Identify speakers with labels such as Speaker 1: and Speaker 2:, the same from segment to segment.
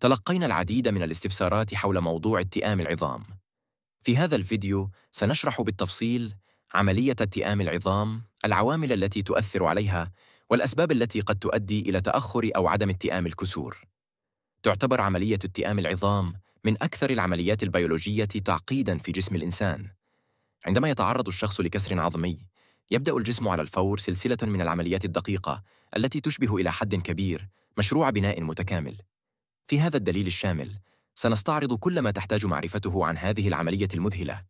Speaker 1: تلقينا العديد من الاستفسارات حول موضوع اتئام العظام. في هذا الفيديو سنشرح بالتفصيل عملية اتئام العظام، العوامل التي تؤثر عليها، والأسباب التي قد تؤدي إلى تأخر أو عدم اتئام الكسور. تعتبر عملية اتئام العظام من أكثر العمليات البيولوجية تعقيداً في جسم الإنسان. عندما يتعرض الشخص لكسر عظمي، يبدأ الجسم على الفور سلسلة من العمليات الدقيقة التي تشبه إلى حد كبير مشروع بناء متكامل. في هذا الدليل الشامل سنستعرض كل ما تحتاج معرفته عن هذه العملية المذهلة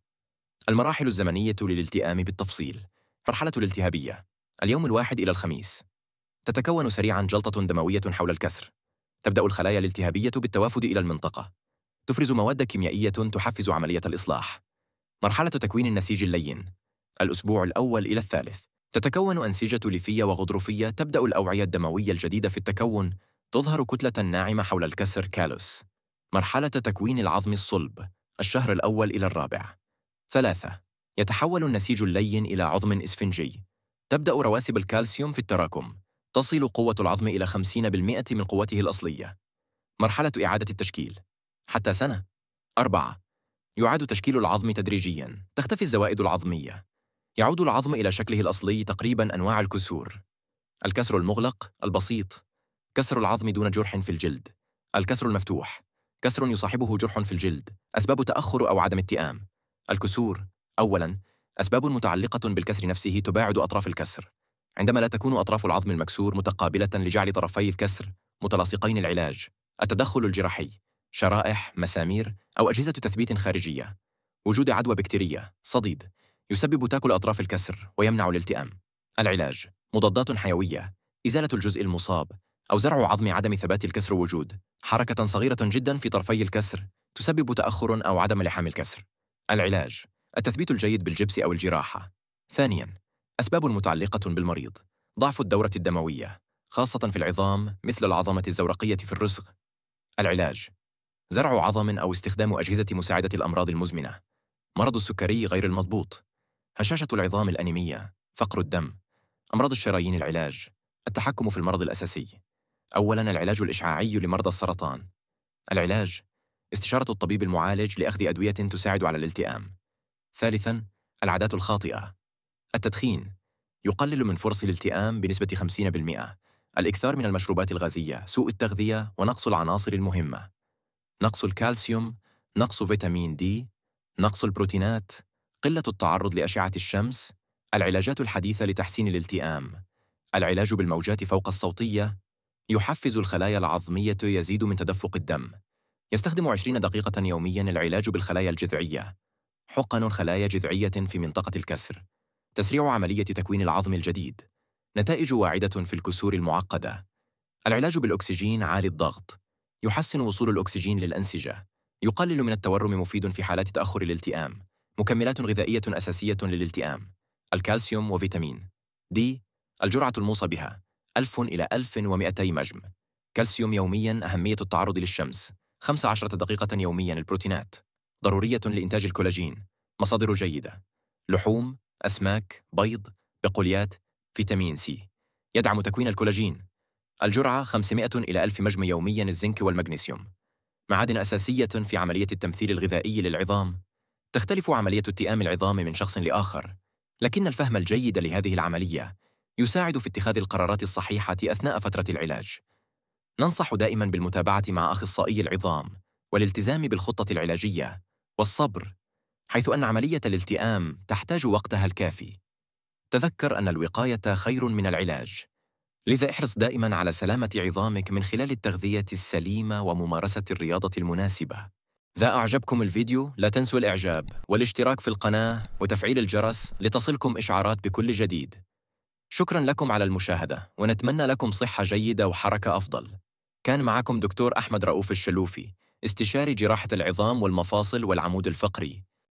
Speaker 1: المراحل الزمنية للالتئام بالتفصيل مرحلة الالتهابية اليوم الواحد إلى الخميس تتكون سريعا جلطة دموية حول الكسر تبدأ الخلايا الالتهابية بالتوافد إلى المنطقة تفرز مواد كيميائية تحفز عملية الإصلاح مرحلة تكوين النسيج اللين الأسبوع الأول إلى الثالث تتكون أنسجة ليفية وغضروفية تبدأ الأوعية الدموية الجديدة في التكون تظهر كتلة ناعمة حول الكسر كالوس مرحلة تكوين العظم الصلب الشهر الأول إلى الرابع ثلاثة يتحول النسيج اللين إلى عظم إسفنجي تبدأ رواسب الكالسيوم في التراكم تصل قوة العظم إلى 50% من قوته الأصلية مرحلة إعادة التشكيل حتى سنة أربعة يعاد تشكيل العظم تدريجياً تختفي الزوائد العظمية يعود العظم إلى شكله الأصلي تقريباً أنواع الكسور الكسر المغلق البسيط كسر العظم دون جرح في الجلد الكسر المفتوح كسر يصاحبه جرح في الجلد أسباب تأخر أو عدم اتئام الكسور أولاً أسباب متعلقة بالكسر نفسه تباعد أطراف الكسر عندما لا تكون أطراف العظم المكسور متقابلة لجعل طرفي الكسر متلاصقين العلاج التدخل الجراحي شرائح، مسامير أو أجهزة تثبيت خارجية وجود عدوى بكتيرية، صديد يسبب تاكل أطراف الكسر ويمنع الالتئام العلاج مضادات حيوية إزالة الجزء المصاب أو زرع عظم عدم ثبات الكسر وجود حركة صغيرة جدا في طرفي الكسر تسبب تأخر أو عدم لحام الكسر العلاج التثبيت الجيد بالجبس أو الجراحة ثانياً أسباب متعلقة بالمريض ضعف الدورة الدموية خاصة في العظام مثل العظمة الزورقية في الرسغ العلاج زرع عظم أو استخدام أجهزة مساعدة الأمراض المزمنة مرض السكري غير المضبوط هشاشة العظام الأنيمية فقر الدم أمراض الشرايين العلاج التحكم في المرض الأساسي أولاً العلاج الإشعاعي لمرضى السرطان. العلاج استشارة الطبيب المعالج لأخذ أدوية تساعد على الالتئام. ثالثاً العادات الخاطئة. التدخين يقلل من فرص الالتئام بنسبة 50%، الإكثار من المشروبات الغازية، سوء التغذية ونقص العناصر المهمة. نقص الكالسيوم، نقص فيتامين دي، نقص البروتينات، قلة التعرض لأشعة الشمس، العلاجات الحديثة لتحسين الالتئام، العلاج بالموجات فوق الصوتية، يحفز الخلايا العظمية يزيد من تدفق الدم. يستخدم 20 دقيقة يومياً العلاج بالخلايا الجذعية. حقن خلايا جذعية في منطقة الكسر. تسريع عملية تكوين العظم الجديد. نتائج واعدة في الكسور المعقدة. العلاج بالأكسجين عالي الضغط. يحسن وصول الأكسجين للأنسجة. يقلل من التورم مفيد في حالات تأخر الالتئام. مكملات غذائية أساسية للالتئام. الكالسيوم وفيتامين. دي الجرعة الموصى بها 1000 إلى 1200 مجم كالسيوم يومياً أهمية التعرض للشمس 15 دقيقة يومياً البروتينات ضرورية لإنتاج الكولاجين مصادر جيدة لحوم، أسماك، بيض، بقوليات، فيتامين سي يدعم تكوين الكولاجين الجرعة 500 إلى 1000 مجم يومياً الزنك والمغنيسيوم معادن أساسية في عملية التمثيل الغذائي للعظام تختلف عملية التئام العظام من شخص لآخر لكن الفهم الجيد لهذه العملية يساعد في اتخاذ القرارات الصحيحة أثناء فترة العلاج. ننصح دائما بالمتابعة مع أخصائي العظام والالتزام بالخطة العلاجية والصبر، حيث أن عملية الالتئام تحتاج وقتها الكافي. تذكر أن الوقاية خير من العلاج، لذا احرص دائما على سلامة عظامك من خلال التغذية السليمة وممارسة الرياضة المناسبة. إذا أعجبكم الفيديو لا تنسوا الإعجاب والاشتراك في القناة وتفعيل الجرس لتصلكم إشعارات بكل جديد. شكرا لكم على المشاهدة ونتمنى لكم صحة جيدة وحركة أفضل كان معكم دكتور أحمد رؤوف الشلوفي استشاري جراحة العظام والمفاصل والعمود الفقري